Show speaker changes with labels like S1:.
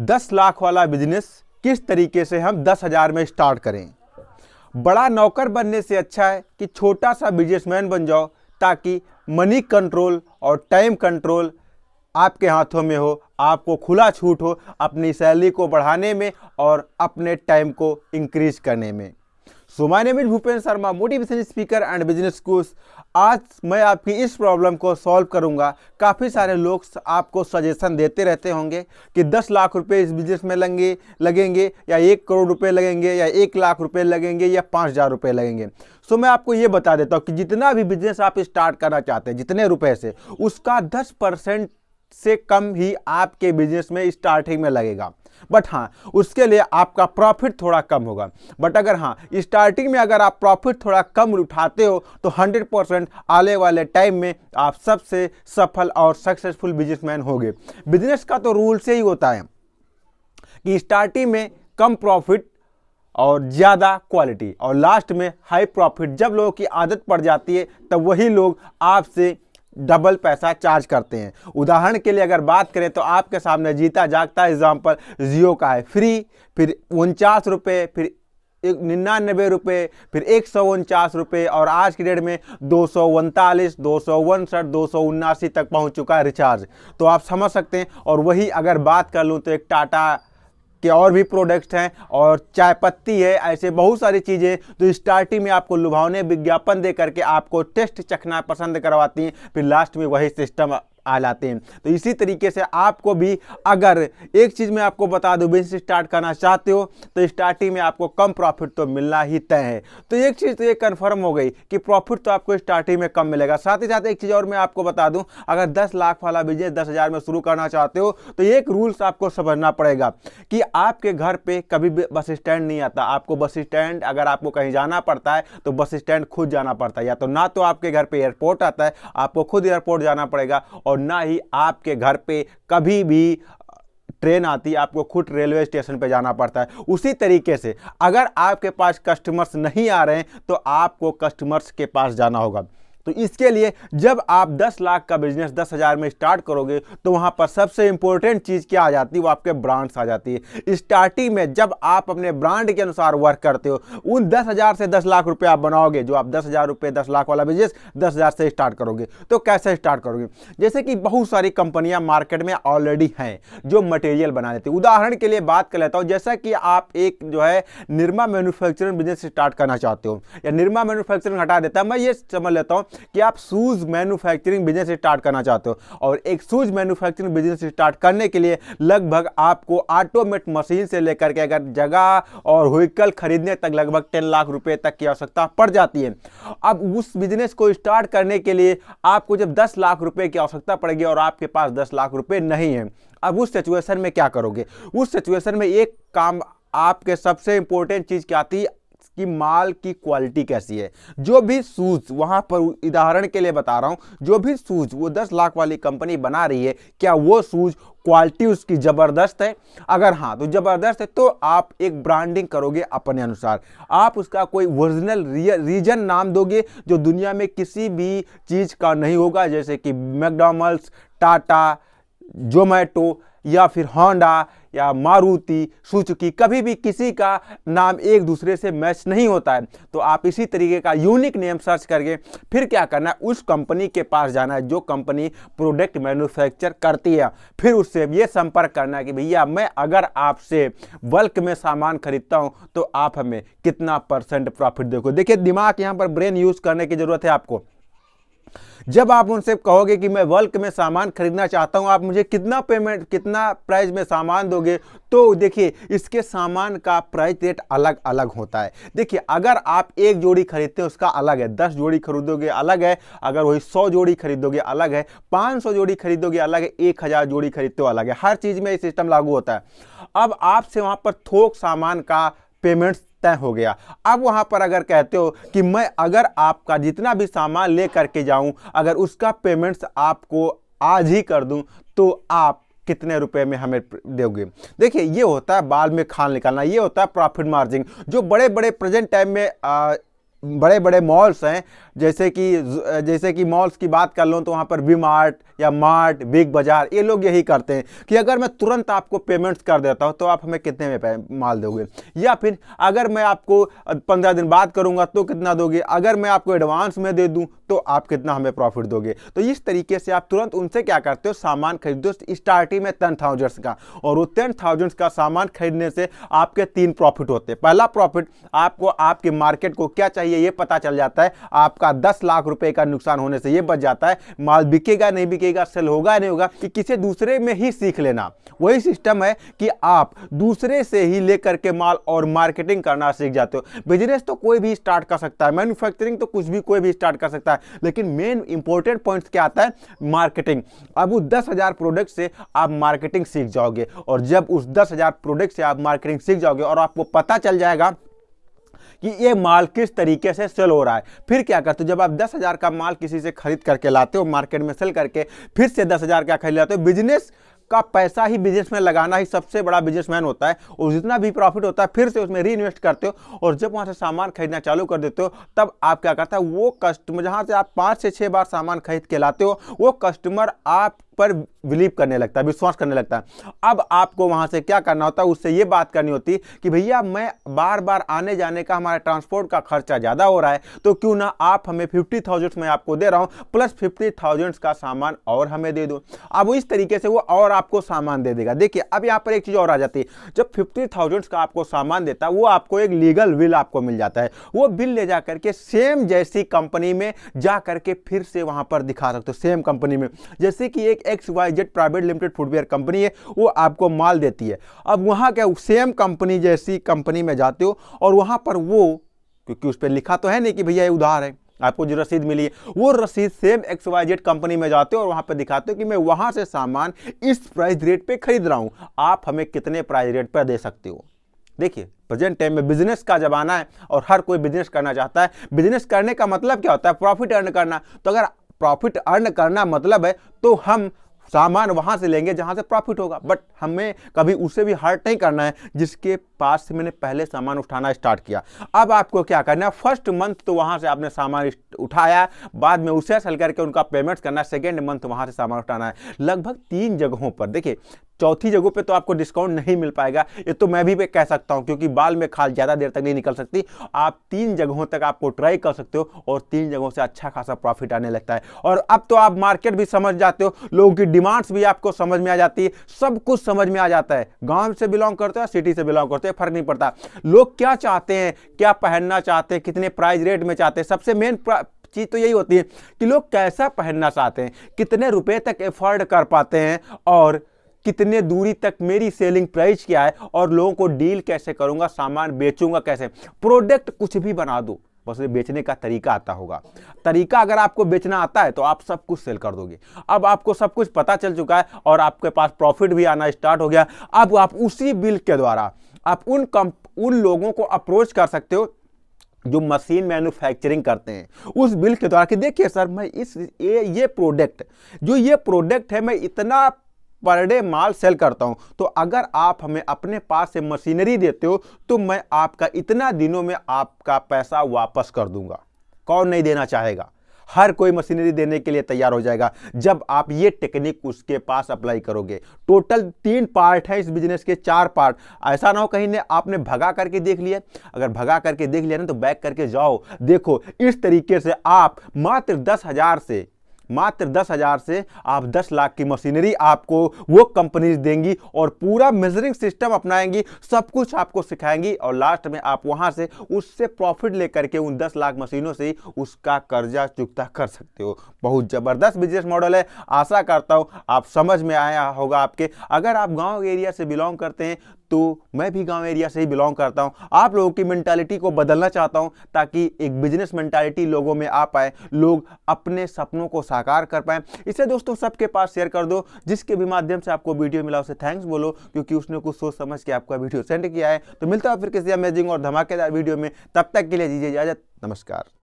S1: दस लाख वाला बिजनेस किस तरीके से हम दस हज़ार में स्टार्ट करें बड़ा नौकर बनने से अच्छा है कि छोटा सा बिजनेसमैन बन जाओ ताकि मनी कंट्रोल और टाइम कंट्रोल आपके हाथों में हो आपको खुला छूट हो अपनी सैलरी को बढ़ाने में और अपने टाइम को इंक्रीज करने में so my name is Bhupendra Sharma motivation speaker and business coach आज मैं आपकी इस प्रॉब्लम को सॉल्व करूंगा काफ़ी सारे लोग आपको सजेशन देते रहते होंगे कि 10 लाख रुपए इस बिजनेस में लगेंगे लगेंगे या एक करोड़ रुपए लगेंगे या एक लाख रुपए लगेंगे या पाँच हज़ार रुपये लगेंगे सो so, मैं आपको ये बता देता हूँ कि जितना भी बिजनेस आप स्टार्ट करना चाहते हैं जितने रुपये से उसका दस से कम ही आपके बिजनेस में स्टार्टिंग में लगेगा बट हाँ उसके लिए आपका प्रॉफिट थोड़ा कम होगा बट अगर हाँ स्टार्टिंग में अगर आप प्रॉफिट थोड़ा कम उठाते हो तो हंड्रेड परसेंट आने वाले टाइम में आप सबसे सफल और सक्सेसफुल बिजनेसमैन होंगे बिजनेस का तो रूल से ही होता है कि स्टार्टिंग में कम प्रॉफिट और ज़्यादा क्वालिटी और लास्ट में हाई प्रॉफिट जब लोगों की आदत पड़ जाती है तब वही लोग आपसे डबल पैसा चार्ज करते हैं उदाहरण के लिए अगर बात करें तो आपके सामने जीता जागता एग्जाम्पल जियो का है फ्री फिर उनचास रुपये फिर निन्यानबे रुपये फिर एक सौ उनचास रुपये और आज की डेट में दो सौ उनतालीस दो सौ उनसठ दो सौ उन्नासी तक पहुंच चुका है रिचार्ज तो आप समझ सकते हैं और वही अगर बात कर लूँ तो एक टाटा के और भी प्रोडक्ट हैं और चाय पत्ती है ऐसे बहुत सारी चीज़ें जो स्टार्टिंग में आपको लुभावने विज्ञापन दे करके आपको टेस्ट चखना पसंद करवाती हैं फिर लास्ट में वही सिस्टम आ जाते हैं तो इसी तरीके से आपको भी अगर एक चीज़ मैं आपको बता दूं बिजनेस स्टार्ट करना चाहते हो तो स्टार्टिंग में आपको कम प्रॉफिट तो मिलना ही तय है तो एक चीज़ तो ये कन्फर्म हो गई कि प्रॉफिट तो आपको स्टार्टिंग में कम मिलेगा साथ ही साथ एक चीज़ और मैं आपको बता दूं अगर दस लाख वाला बिजनेस दस हज़ार में शुरू करना चाहते हो तो एक रूल्स आपको समझना पड़ेगा कि आपके घर पर कभी बस स्टैंड नहीं आता आपको बस स्टैंड अगर आपको कहीं जाना पड़ता है तो बस स्टैंड खुद जाना पड़ता है या तो ना तो आपके घर पर एयरपोर्ट आता है आपको खुद एयरपोर्ट जाना पड़ेगा और और ना ही आपके घर पे कभी भी ट्रेन आती है आपको खुद रेलवे स्टेशन पे जाना पड़ता है उसी तरीके से अगर आपके पास कस्टमर्स नहीं आ रहे हैं तो आपको कस्टमर्स के पास जाना होगा तो इसके लिए जब आप 10 लाख का बिजनेस दस हज़ार में स्टार्ट करोगे तो वहाँ पर सबसे इंपॉर्टेंट चीज़ क्या आ जाती है वो आपके ब्रांड्स आ जाती है स्टार्टिंग में जब आप अपने ब्रांड के अनुसार वर्क करते हो उन दस हज़ार से दस लाख रुपये आप बनाओगे जो आप दस हज़ार रुपये दस लाख वाला बिजनेस दस हज़ार से स्टार्ट करोगे तो कैसे स्टार्ट करोगे जैसे कि बहुत सारी कंपनियाँ मार्केट में ऑलरेडी हैं जो मटेरियल बना लेती उदाहरण के लिए बात कर लेता हूँ जैसा कि आप एक जो है निर्मा मैन्युफैक्चरिंग बिजनेस स्टार्ट करना चाहते हो या निर्मा मैन्युफैक्चरिंग हटा देता है मैं ये समझ लेता हूँ कि आप शूज़ मैन्युफैक्चरिंग बिजनेस स्टार्ट करना चाहते हो और एक शूज़ मैन्युफैक्चरिंग बिजनेस स्टार्ट करने के लिए लगभग आपको ऑटोमेट मशीन से लेकर के अगर जगह और व्हीकल खरीदने तक लगभग टेन लाख रुपए तक की आवश्यकता पड़ जाती है अब उस बिजनेस को स्टार्ट करने के लिए आपको जब दस लाख रुपए की आवश्यकता पड़ेगी और आपके पास दस लाख रुपए नहीं है अब उस सिचुएशन में क्या करोगे उस सिचुएशन में एक काम आपके सबसे इंपॉर्टेंट चीज़ क्या आती है कि माल की क्वालिटी कैसी है जो भी शूज़ वहां पर उदाहरण के लिए बता रहा हूं जो भी शूज़ वो दस लाख वाली कंपनी बना रही है क्या वो शूज़ क्वालिटी उसकी ज़बरदस्त है अगर हाँ तो ज़बरदस्त है तो आप एक ब्रांडिंग करोगे अपने अनुसार आप उसका कोई ओरिजिनल रीजन नाम दोगे जो दुनिया में किसी भी चीज़ का नहीं होगा जैसे कि मैकडोनल्ड्स टाटा जोमेटो या फिर होंडा या मारुति सुचुकी कभी भी किसी का नाम एक दूसरे से मैच नहीं होता है तो आप इसी तरीके का यूनिक नेम सर्च करके फिर क्या करना है उस कंपनी के पास जाना है जो कंपनी प्रोडक्ट मैन्युफैक्चर करती है फिर उससे ये संपर्क करना है कि भैया मैं अगर आपसे बल्क में सामान खरीदता हूँ तो आप हमें कितना परसेंट प्रॉफिट देखो देखिए दिमाग यहाँ पर ब्रेन यूज़ करने की ज़रूरत है आपको जब आप उनसे कहोगे कि मैं वर्क में सामान खरीदना चाहता हूं आप मुझे कितना पेमेंट कितना प्राइस में सामान दोगे तो देखिए इसके सामान का प्राइस रेट अलग अलग होता है देखिए अगर आप एक जोड़ी खरीदते हैं उसका अलग है दस जोड़ी खरीदोगे अलग है अगर वही सौ जोड़ी खरीदोगे अलग है पाँच सौ जोड़ी खरीदोगे अलग है एक हज़ार जोड़ी खरीदते हो अलग है हर चीज़ में ये सिस्टम लागू होता है अब आपसे वहाँ पर थोक सामान का पेमेंट्स तय हो गया अब वहाँ पर अगर कहते हो कि मैं अगर आपका जितना भी सामान ले करके जाऊँ अगर उसका पेमेंट्स आपको आज ही कर दूँ तो आप कितने रुपए में हमें दोगे देखिए ये होता है बाल में खाल निकालना ये होता है प्रॉफिट मार्जिन जो बड़े बड़े प्रेजेंट टाइम में बड़े बड़े मॉल्स हैं जैसे कि जैसे कि मॉल्स की बात कर लूँ तो वहाँ पर वी मार्ट या मार्ट बिग बाज़ार ये लोग यही करते हैं कि अगर मैं तुरंत आपको पेमेंट्स कर देता हूँ तो आप हमें कितने में माल दोगे या फिर अगर मैं आपको पंद्रह दिन बाद करूँगा तो कितना दोगे अगर मैं आपको एडवांस में दे दूँ तो आप कितना हमें प्रॉफिट दोगे तो इस तरीके से आप तुरंत उनसे क्या करते हो सामान खरीद दो स्टार्टिंग में टेन थाउजेंड्स का और वो टेन थाउजेंड्स का सामान खरीदने से आपके तीन प्रॉफिट होते हैं पहला प्रॉफिट आपको आपके मार्केट को क्या चाहिए चाहिए ये पता चल जाता है आपका दस लाख रुपए का नुकसान होने से ये बच जाता है माल बिकेगा नहीं बिकेगा सेल होगा नहीं होगा कि किसी दूसरे में ही सीख लेना वही सिस्टम है कि आप दूसरे से ही लेकर के माल और मार्केटिंग करना सीख जाते हो बिजनेस तो कोई भी स्टार्ट कर सकता है मैन्युफैक्चरिंग तो कुछ भी कोई भी स्टार्ट कर सकता है लेकिन मेन इंपॉर्टेंट पॉइंट्स क्या आता है मार्केटिंग अब उस दस हज़ार प्रोडक्ट से आप मार्केटिंग सीख जाओगे और जब उस दस हज़ार प्रोडक्ट से आप मार्केटिंग सीख जाओगे और आपको पता चल जाएगा कि ये माल किस तरीके से सेल हो रहा है फिर क्या करते हो जब आप दस हज़ार का माल किसी से खरीद करके लाते हो मार्केट में सेल करके फिर से दस हज़ार का खरीद लाते हो बिजनेस का पैसा ही बिजनेस में लगाना ही सबसे बड़ा बिजनेसमैन होता है और जितना भी प्रॉफिट होता है फिर से उसमें री इन्वेस्ट करते हो और जब वहाँ से सामान खरीदना चालू कर देते हो तब आप क्या करता है वो कस्टमर जहाँ से आप पाँच से छः बार सामान खरीद के लाते हो वो कस्टमर आप पर बिलीव करने लगता है विश्वास करने लगता है अब आपको वहाँ से क्या करना होता है उससे ये बात करनी होती कि भैया मैं बार बार आने जाने का हमारा ट्रांसपोर्ट का खर्चा ज़्यादा हो रहा है तो क्यों ना आप हमें फिफ्टी थाउजेंड्स में आपको दे रहा हूँ प्लस फिफ्टी थाउजेंड्स का सामान और हमें दे दो अब इस तरीके से वो और आपको सामान दे देगा देखिए अब यहाँ पर एक चीज़ और आ जाती है जब फिफ्टी थाउजेंड्स का आपको सामान देता है वो आपको एक लीगल बिल आपको मिल जाता है वो बिल ले जा करके सेम जैसी कंपनी में जा करके फिर से वहाँ पर दिखा सकते हो सेम कंपनी में जैसे कि एक X Y Z private limited footwear company है वो आपको माल देती है अब वहाँ क्या सेम कंपनी जैसी कंपनी में जाते हो और वहाँ पर वो क्योंकि उस पर लिखा तो है नहीं कि भैया ये उधार है आपको जो रसीद मिली है वो रसीद same X Y Z company में जाते हो और वहाँ पर दिखाते हो कि मैं वहाँ से सामान इस प्राइस रेट पर खरीद रहा हूँ आप हमें कितने प्राइस रेट पर दे सकते हो देखिए प्रेजेंट टाइम में बिजनेस का ज़माना है और हर कोई बिजनेस करना चाहता है बिजनेस करने का मतलब क्या होता है प्रॉफिट अर्न करना तो अगर प्रॉफिट अर्न करना मतलब है तो हम सामान वहाँ से लेंगे जहाँ से प्रॉफिट होगा बट हमें कभी उसे भी हर्ट नहीं करना है जिसके पास से मैंने पहले सामान उठाना स्टार्ट किया अब आपको क्या करना है फर्स्ट मंथ तो वहाँ से आपने सामान उठाया बाद में उसे सेल करके उनका पेमेंट्स करना है सेकेंड मंथ वहाँ से सामान उठाना है लगभग तीन जगहों पर देखिए चौथी जगहों पे तो आपको डिस्काउंट नहीं मिल पाएगा ये तो मैं भी कह सकता हूँ क्योंकि बाल में खाल ज़्यादा देर तक नहीं निकल सकती आप तीन जगहों तक आपको ट्राई कर सकते हो और तीन जगहों से अच्छा खासा प्रॉफिट आने लगता है और अब तो आप मार्केट भी समझ जाते हो लोगों की डिमांड्स भी आपको समझ में आ जाती है सब कुछ समझ में आ जाता है गाँव से बिलोंग करते हो सिटी से बिलोंग करते हो फर्क नहीं पड़ता लोग क्या चाहते हैं क्या पहनना चाहते हैं कितने प्राइस रेट में चाहते हैं सबसे मेन चीज़ तो यही होती है कि लोग कैसा पहनना चाहते हैं कितने रुपए तक एफर्ड कर पाते हैं और कितने दूरी तक मेरी सेलिंग प्राइस क्या है और लोगों को डील कैसे करूंगा सामान बेचूंगा कैसे प्रोडक्ट कुछ भी बना दो बस बेचने का तरीका आता होगा तरीका अगर आपको बेचना आता है तो आप सब कुछ सेल कर दोगे अब आपको सब कुछ पता चल चुका है और आपके पास प्रॉफिट भी आना स्टार्ट हो गया अब आप उसी बिल के द्वारा आप उन कम उन लोगों को अप्रोच कर सकते हो जो मशीन मैन्युफैक्चरिंग करते हैं उस बिल के द्वारा कि देखिए सर मैं इस ये ये प्रोडक्ट जो ये प्रोडक्ट है मैं इतना पर डे माल सेल करता हूं तो अगर आप हमें अपने पास से मशीनरी देते हो तो मैं आपका इतना दिनों में आपका पैसा वापस कर दूंगा कौन नहीं देना चाहेगा हर कोई मशीनरी देने के लिए तैयार हो जाएगा जब आप ये टेक्निक उसके पास अप्लाई करोगे टोटल तीन पार्ट है इस बिजनेस के चार पार्ट ऐसा ना हो कहीं ने आपने भगा करके देख लिया अगर भगा करके देख लिया ना तो बैक करके जाओ देखो इस तरीके से आप मात्र दस हजार से मात्र दस हज़ार से आप दस लाख की मशीनरी आपको वो कंपनीज देंगी और पूरा मेजरिंग सिस्टम अपनाएंगी सब कुछ आपको सिखाएंगी और लास्ट में आप वहां से उससे प्रॉफिट लेकर के उन दस लाख मशीनों से उसका कर्जा चुकता कर सकते हो बहुत ज़बरदस्त बिजनेस मॉडल है आशा करता हूँ आप समझ में आया होगा आपके अगर आप गाँव एरिया से बिलोंग करते हैं तो मैं भी गांव एरिया से ही बिलोंग करता हूं आप लोगों की मैंटालिटी को बदलना चाहता हूं ताकि एक बिजनेस मैंटालिटी लोगों में आ पाए लोग अपने सपनों को साकार कर पाए इसे दोस्तों सबके पास शेयर कर दो जिसके भी माध्यम से आपको वीडियो मिला उसे थैंक्स बोलो क्योंकि उसने कुछ सोच समझ के आपका वीडियो सेंड किया है तो मिलता है फिर किसी अमेजिंग और धमाकेदार वीडियो में तब तक के लिए दीजिए इजाजत नमस्कार